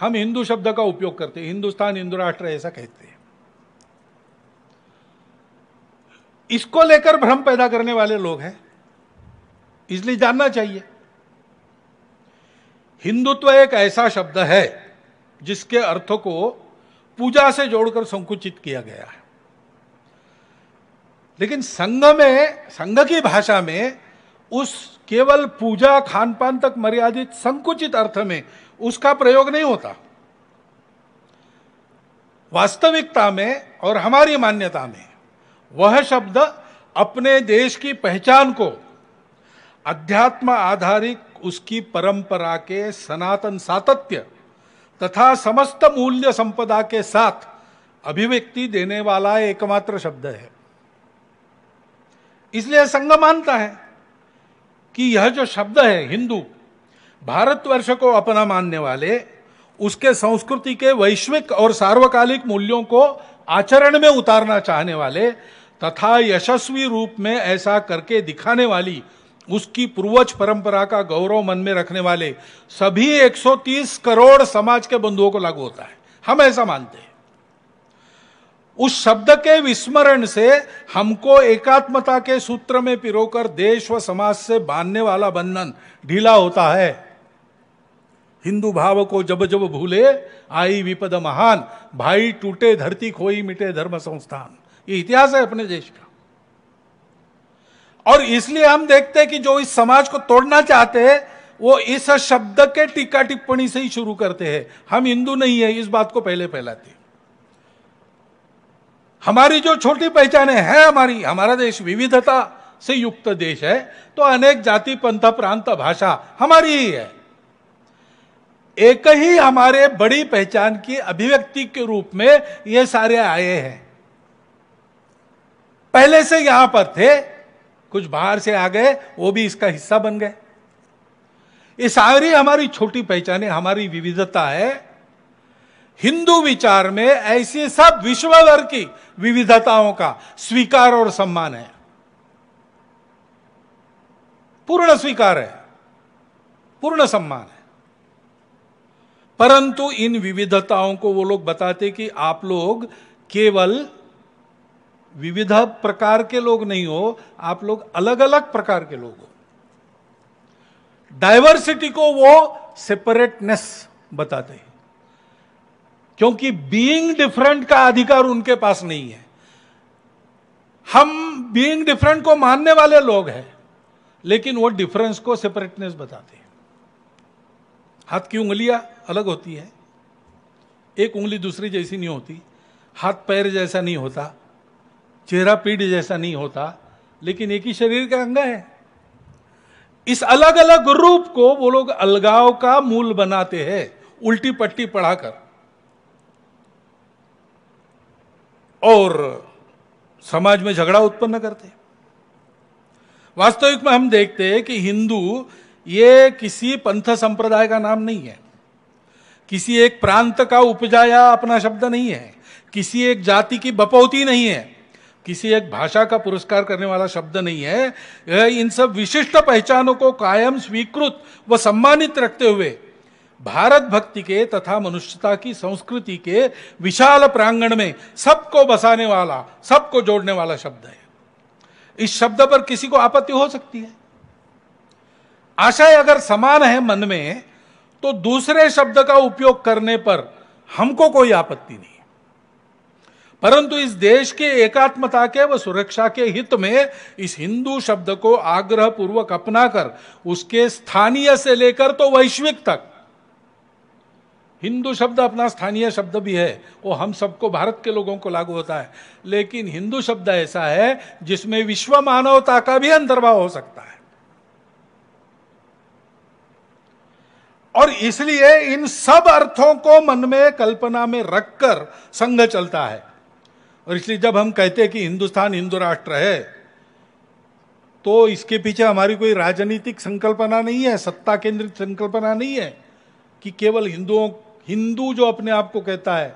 हम हिंदू शब्द का उपयोग करते हैं हिंदुस्तान हिंदू राष्ट्र ऐसा कहते हैं इसको लेकर भ्रम पैदा करने वाले लोग हैं इसलिए जानना चाहिए हिंदुत्व एक ऐसा शब्द है जिसके अर्थ को पूजा से जोड़कर संकुचित किया गया है लेकिन संघ में संघ की भाषा में उस केवल पूजा खान पान तक मर्यादित संकुचित अर्थ में उसका प्रयोग नहीं होता वास्तविकता में और हमारी मान्यता में वह शब्द अपने देश की पहचान को अध्यात्म आधारित उसकी परंपरा के सनातन सातत्य तथा समस्त मूल्य संपदा के साथ अभिव्यक्ति देने वाला एकमात्र शब्द है इसलिए संघ मानता है कि यह जो शब्द है हिंदू भारतवर्ष को अपना मानने वाले उसके संस्कृति के वैश्विक और सार्वकालिक मूल्यों को आचरण में उतारना चाहने वाले तथा यशस्वी रूप में ऐसा करके दिखाने वाली उसकी पूर्वज परंपरा का गौरव मन में रखने वाले सभी 130 करोड़ समाज के बंधुओं को लागू होता है हम ऐसा मानते हैं उस शब्द के विस्मरण से हमको एकात्मता के सूत्र में पिरोकर देश व समाज से बांधने वाला बंधन ढीला होता है हिंदू भाव को जब जब भूले आई विपद महान भाई टूटे धरती खोई मिटे धर्म संस्थान ये इतिहास है अपने देश का और इसलिए हम देखते हैं कि जो इस समाज को तोड़ना चाहते हैं वो इस शब्द के टीका टिप्पणी से ही शुरू करते हैं हम हिंदू नहीं है इस बात को पहले फैलाते हैं हमारी जो छोटी पहचाने है हमारी हमारा देश विविधता से युक्त देश है तो अनेक जाति पंथ प्रांत भाषा हमारी ही है एक ही हमारे बड़ी पहचान की अभिव्यक्ति के रूप में ये सारे आए हैं पहले से यहां पर थे कुछ बाहर से आ गए वो भी इसका हिस्सा बन गए ये सारी हमारी छोटी पहचाने हमारी विविधता है हिंदू विचार में ऐसे सब भर की विविधताओं का स्वीकार और सम्मान है पूर्ण स्वीकार है पूर्ण सम्मान है परंतु इन विविधताओं को वो लोग बताते कि आप लोग केवल विविध प्रकार के लोग नहीं हो आप लोग अलग अलग प्रकार के लोग हो डायवर्सिटी को वो सेपरेटनेस बताते हैं क्योंकि बीइंग डिफरेंट का अधिकार उनके पास नहीं है हम बीइंग डिफरेंट को मानने वाले लोग हैं लेकिन वो डिफरेंस को सेपरेटनेस बताते हैं हाथ की उंगलियां अलग होती है एक उंगली दूसरी जैसी नहीं होती हाथ पैर जैसा नहीं होता चेहरा पीढ़ जैसा नहीं होता लेकिन एक ही शरीर का अंग है इस अलग अलग रूप को वो लोग अलगाव का मूल बनाते हैं उल्टी पट्टी पढ़ाकर और समाज में झगड़ा उत्पन्न करते वास्तविक में हम देखते हैं कि हिंदू ये किसी पंथ संप्रदाय का नाम नहीं है किसी एक प्रांत का उपजाया अपना शब्द नहीं है किसी एक जाति की बपौती नहीं है किसी एक भाषा का पुरस्कार करने वाला शब्द नहीं है इन सब विशिष्ट पहचानों को कायम स्वीकृत व सम्मानित रखते हुए भारत भक्ति के तथा मनुष्यता की संस्कृति के विशाल प्रांगण में सबको बसाने वाला सबको जोड़ने वाला शब्द है इस शब्द पर किसी को आपत्ति हो सकती है आशय अगर समान है मन में तो दूसरे शब्द का उपयोग करने पर हमको कोई आपत्ति नहीं परंतु इस देश के एकात्मता के व सुरक्षा के हित में इस हिंदू शब्द को आग्रह पूर्वक अपनाकर उसके स्थानीय से लेकर तो वैश्विक तक हिंदू शब्द अपना स्थानीय शब्द भी है वो हम सबको भारत के लोगों को लागू होता है लेकिन हिंदू शब्द ऐसा है जिसमें विश्व मानवता का भी अंतर्भाव हो सकता है और इसलिए इन सब अर्थों को मन में कल्पना में रखकर संघ चलता है और इसलिए जब हम कहते हैं कि हिंदुस्तान हिंदू राष्ट्र है तो इसके पीछे हमारी कोई राजनीतिक संकल्पना नहीं है सत्ता केंद्रित संकल्पना नहीं है कि केवल हिंदुओं हिंदू जो अपने आप को कहता है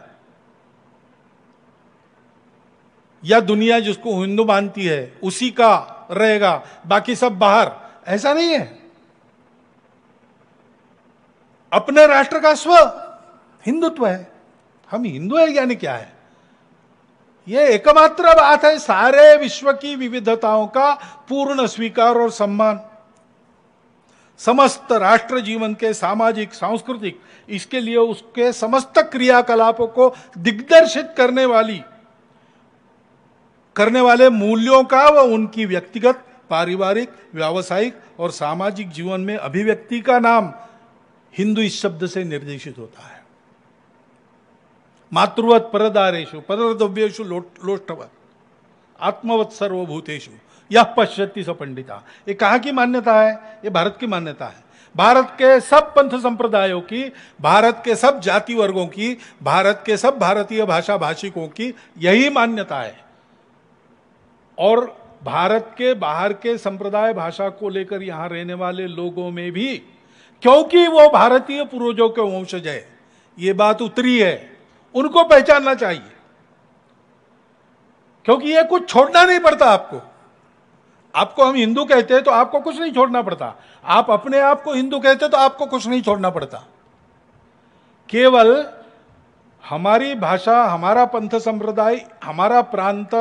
या दुनिया जिसको हिंदू मानती है उसी का रहेगा बाकी सब बाहर ऐसा नहीं है अपने राष्ट्र का स्व हिंदुत्व है हम हिंदू है यानी क्या है यह एकमात्र बात है सारे विश्व की विविधताओं का पूर्ण स्वीकार और सम्मान समस्त राष्ट्र जीवन के सामाजिक सांस्कृतिक इसके लिए उसके समस्त क्रियाकलापों को दिग्दर्शित करने वाली करने वाले मूल्यों का व उनकी व्यक्तिगत पारिवारिक व्यावसायिक और सामाजिक जीवन में अभिव्यक्ति का नाम हिंदू इस शब्द से निर्देशित होता है मातृवत परदारेशु परद्रव्येशु लोष्टवत आत्मवत सर्वभूतेशु यह पश्चिमी सौ पंडिता ये कहाँ की मान्यता है ये भारत की मान्यता है भारत के सब पंथ संप्रदायों की भारत के सब जाति वर्गों की भारत के सब भारतीय भाषा भाषिकों की यही मान्यता है और भारत के बाहर के संप्रदाय भाषा को लेकर यहाँ रहने वाले लोगों में भी क्योंकि वो भारतीय पूर्वजों के वंशज है ये बात उतरी है उनको पहचानना चाहिए क्योंकि ये कुछ छोड़ना नहीं पड़ता आपको आपको हम हिंदू कहते हैं तो आपको कुछ नहीं छोड़ना पड़ता आप अपने आप को हिंदू कहते हैं तो आपको कुछ नहीं छोड़ना पड़ता केवल हमारी भाषा हमारा पंथ संप्रदाय हमारा प्रांत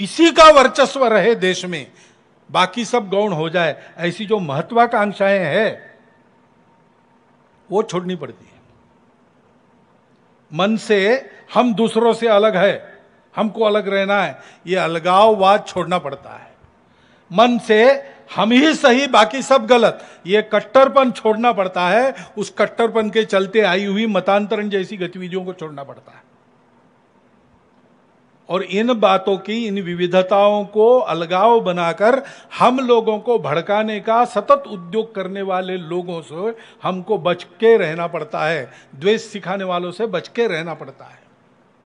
इसी का वर्चस्व रहे देश में बाकी सब गौण हो जाए ऐसी जो महत्वाकांक्षाएं हैं वो छोड़नी पड़ती है मन से हम दूसरों से अलग है हमको अलग रहना है ये अलगाववाद छोड़ना पड़ता है मन से हम ही सही बाकी सब गलत ये कट्टरपन छोड़ना पड़ता है उस कट्टरपन के चलते आई हुई मतांतरण जैसी गतिविधियों को छोड़ना पड़ता है और इन बातों की इन विविधताओं को अलगाव बनाकर हम लोगों को भड़काने का सतत उद्योग करने वाले लोगों से हमको बच के रहना पड़ता है द्वेष सिखाने वालों से बच के रहना पड़ता है